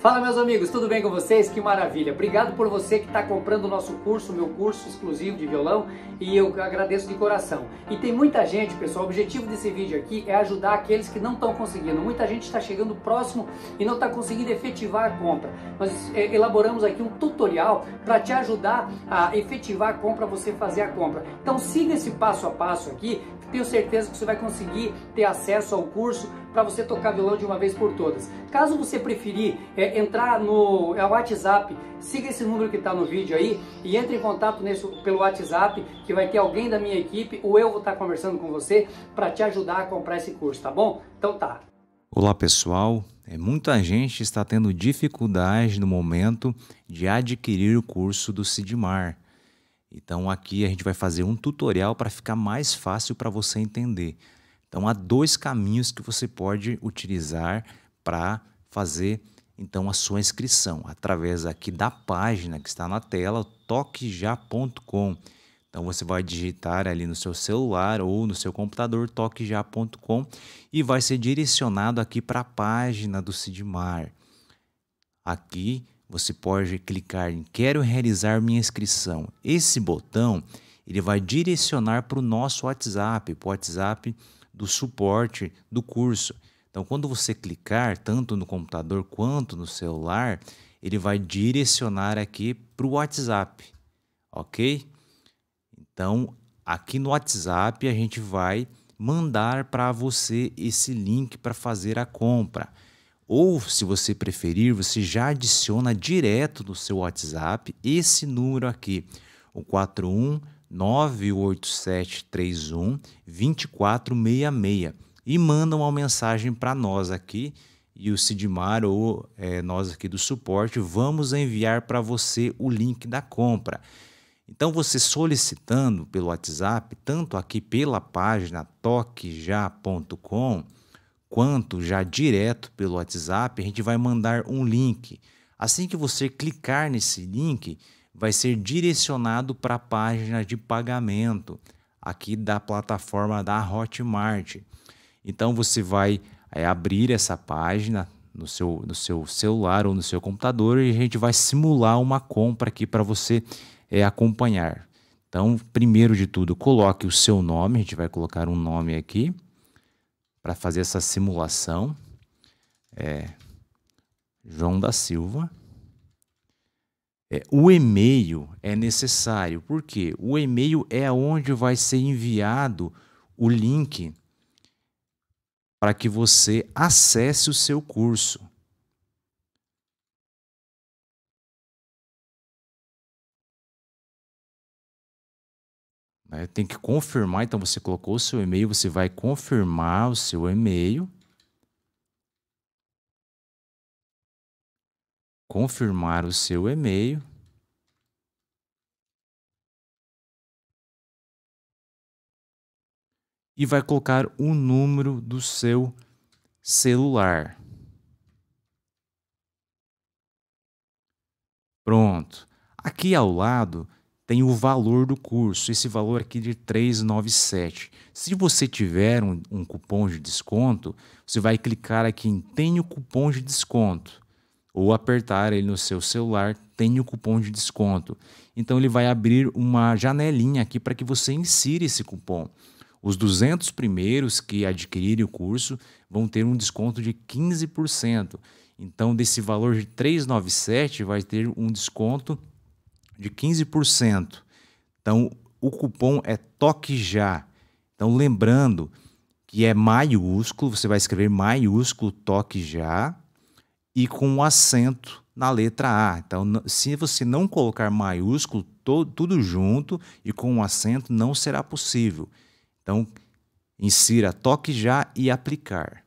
Fala meus amigos, tudo bem com vocês? Que maravilha! Obrigado por você que está comprando o nosso curso, meu curso exclusivo de violão, e eu agradeço de coração. E tem muita gente, pessoal, o objetivo desse vídeo aqui é ajudar aqueles que não estão conseguindo. Muita gente está chegando próximo e não está conseguindo efetivar a compra. Nós eh, elaboramos aqui um tutorial para te ajudar a efetivar a compra, você fazer a compra. Então siga esse passo a passo aqui, tenho certeza que você vai conseguir ter acesso ao curso para você tocar violão de uma vez por todas. Caso você preferir é, entrar no é, WhatsApp, siga esse número que está no vídeo aí e entre em contato nesse, pelo WhatsApp, que vai ter alguém da minha equipe, ou eu vou estar tá conversando com você para te ajudar a comprar esse curso, tá bom? Então tá. Olá pessoal, é, muita gente está tendo dificuldade no momento de adquirir o curso do Sidmar. Então aqui a gente vai fazer um tutorial para ficar mais fácil para você entender. Então há dois caminhos que você pode utilizar para fazer então a sua inscrição através aqui da página que está na tela toqueja.com. Então você vai digitar ali no seu celular ou no seu computador toqueja.com e vai ser direcionado aqui para a página do Sidmar. Aqui você pode clicar em quero realizar minha inscrição. Esse botão ele vai direcionar para o nosso WhatsApp, o WhatsApp do suporte do curso. Então, quando você clicar tanto no computador quanto no celular, ele vai direcionar aqui para o WhatsApp, ok? Então, aqui no WhatsApp a gente vai mandar para você esse link para fazer a compra. Ou, se você preferir, você já adiciona direto no seu WhatsApp esse número aqui, o 41 98731 2466 e mandam uma mensagem para nós aqui e o Sidmar ou é, nós aqui do suporte vamos enviar para você o link da compra. Então você solicitando pelo WhatsApp, tanto aqui pela página toqueja.com, quanto já direto pelo WhatsApp, a gente vai mandar um link. Assim que você clicar nesse link, vai ser direcionado para a página de pagamento aqui da plataforma da Hotmart. Então você vai é, abrir essa página no seu, no seu celular ou no seu computador e a gente vai simular uma compra aqui para você é, acompanhar. Então, primeiro de tudo, coloque o seu nome, a gente vai colocar um nome aqui para fazer essa simulação. É, João da Silva. É, o e-mail é necessário, porque o e-mail é onde vai ser enviado o link para que você acesse o seu curso. Né, tem que confirmar, então você colocou o seu e-mail, você vai confirmar o seu e-mail. confirmar o seu e-mail. E vai colocar o número do seu celular. Pronto. Aqui ao lado tem o valor do curso, esse valor aqui de 397. Se você tiver um, um cupom de desconto, você vai clicar aqui em Tenho cupom de desconto ou apertar ele no seu celular, tem o cupom de desconto. Então ele vai abrir uma janelinha aqui para que você insira esse cupom. Os 200 primeiros que adquirirem o curso vão ter um desconto de 15%. Então, desse valor de 397 vai ter um desconto de 15%. Então, o cupom é toque já. Então, lembrando que é maiúsculo, você vai escrever maiúsculo toque já e com um acento na letra A. Então, se você não colocar maiúsculo todo, tudo junto e com um acento, não será possível. Então, insira toque já e aplicar.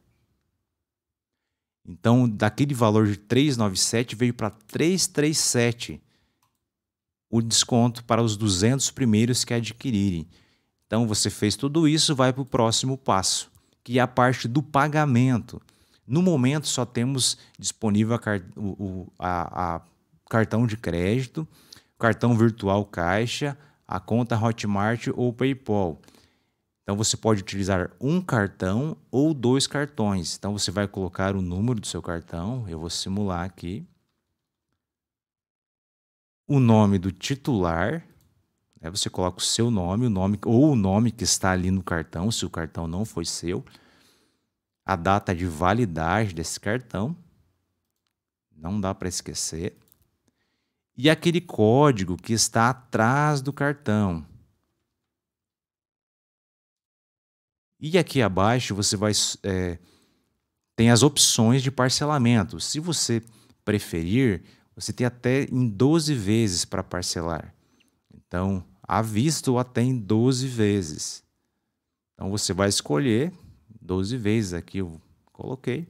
Então, daquele valor de 397 veio para 337 o desconto para os 200 primeiros que adquirirem. Então, você fez tudo isso, vai para o próximo passo, que é a parte do pagamento. No momento, só temos disponível a, o, a, a cartão de crédito, cartão virtual Caixa, a conta Hotmart ou PayPal. Então você pode utilizar um cartão ou dois cartões. Então você vai colocar o número do seu cartão, eu vou simular aqui. O nome do titular, né? você coloca o seu nome, o nome ou o nome que está ali no cartão, se o cartão não foi seu a data de validade desse cartão, não dá para esquecer, e aquele código que está atrás do cartão. E aqui abaixo você vai é, tem as opções de parcelamento. Se você preferir, você tem até em 12 vezes para parcelar. Então, à vista ou até em 12 vezes. Então você vai escolher 12 vezes aqui eu coloquei.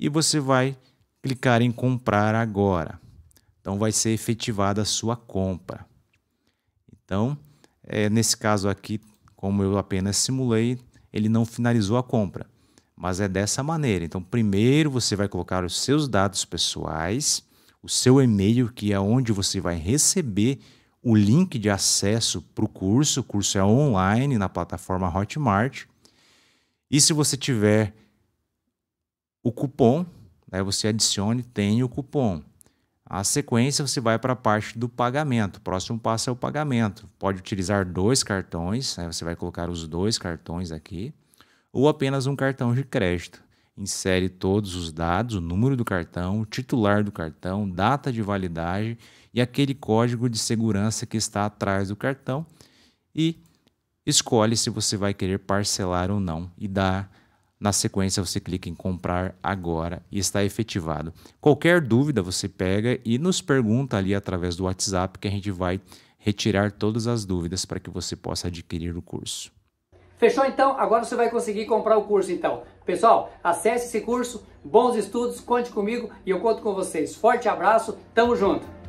E você vai clicar em comprar agora. Então vai ser efetivada a sua compra. Então, é, nesse caso aqui, como eu apenas simulei, ele não finalizou a compra. Mas é dessa maneira. Então, primeiro você vai colocar os seus dados pessoais, o seu e-mail, que é onde você vai receber o link de acesso para o curso. O curso é online na plataforma Hotmart. E se você tiver o cupom, aí né, você adicione, tem o cupom. A sequência você vai para a parte do pagamento. O próximo passo é o pagamento. Pode utilizar dois cartões, aí né, você vai colocar os dois cartões aqui, ou apenas um cartão de crédito. Insere todos os dados, o número do cartão, o titular do cartão, data de validade e aquele código de segurança que está atrás do cartão e escolhe se você vai querer parcelar ou não e dá na sequência você clica em comprar agora e está efetivado. Qualquer dúvida você pega e nos pergunta ali através do WhatsApp que a gente vai retirar todas as dúvidas para que você possa adquirir o curso. Fechou então? Agora você vai conseguir comprar o curso então. Pessoal, acesse esse curso, bons estudos, conte comigo e eu conto com vocês. Forte abraço, tamo junto!